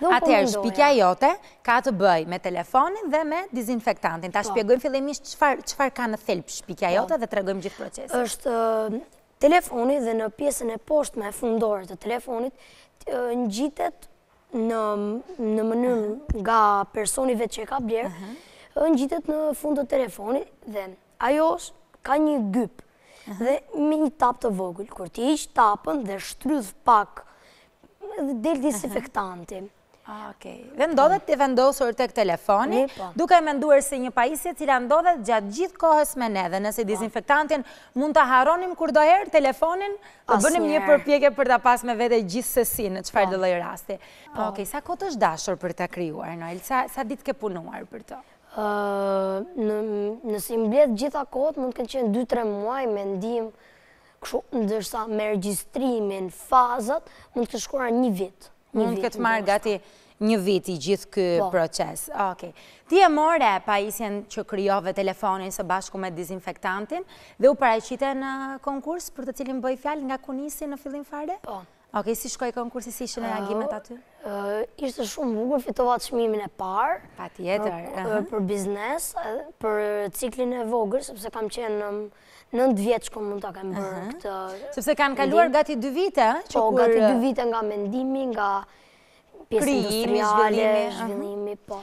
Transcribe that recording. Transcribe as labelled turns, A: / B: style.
A: Atëherë, shpikja jote ka të bëj me telefonin dhe me dizinfektantin. Ta po. shpjegojmë fillimisht qëfar ka në thelp shpikja po. jote dhe të regojmë gjithë procesin.
B: Êshtë telefoni dhe në pjesën e poshtë me fundore të telefonit në gjitet në mënyrë nga personive që e ka bjerë, në gjitet në fund të telefonit dhe ajo është ka një gyp dhe me një tap të
A: vogull, kur ti ishtë tapën dhe shtrydhë pak, dhe del disinfektantin. Ah, dhe ndodhet po. të vendosur të këtë telefoni, po. duke me nduar si një paisje cila ndodhet gjatë gjithë kohës me ne, dhe nëse po. disinfektantin mund të haronim kur doherë telefonin, të bënim një përpjeke për të pas me vete gjithë sësi në qëfar dhe lojë rasti. Oke, sa kotë është dashur për të kryuar, Noel? Sa ditë ke punuar për të?
B: Nësi mbletë gjitha kotë, mund të qenë 2-3 muaj me ndim,
A: ndërsa me registrimin, fazat, mund të shkora një vitë mund këtë marrë gati një vit i gjithë këtë po. proces. Ti e more, pa isjen që kryove telefonin së bashku me dizinfektantin dhe u paraqite në konkurs për të cilin bëj fjalë nga kunisi në fillin fare? Po, Ok, si shkoj konkursi, si ishën e reagimet aty? Ishte
B: shumë bukur, fitova shmimin e parë. Pa tjetër. Për biznes, për ciklin e vogër, sepse kam qenë nëndë vjetë që mund të kemë bërë këtë... Sepse kanë kaluar gati dy vite, që po, kur... Po, gati dy vite nga mendimi, nga
A: pjesë industriale, zhvillimi,
B: po.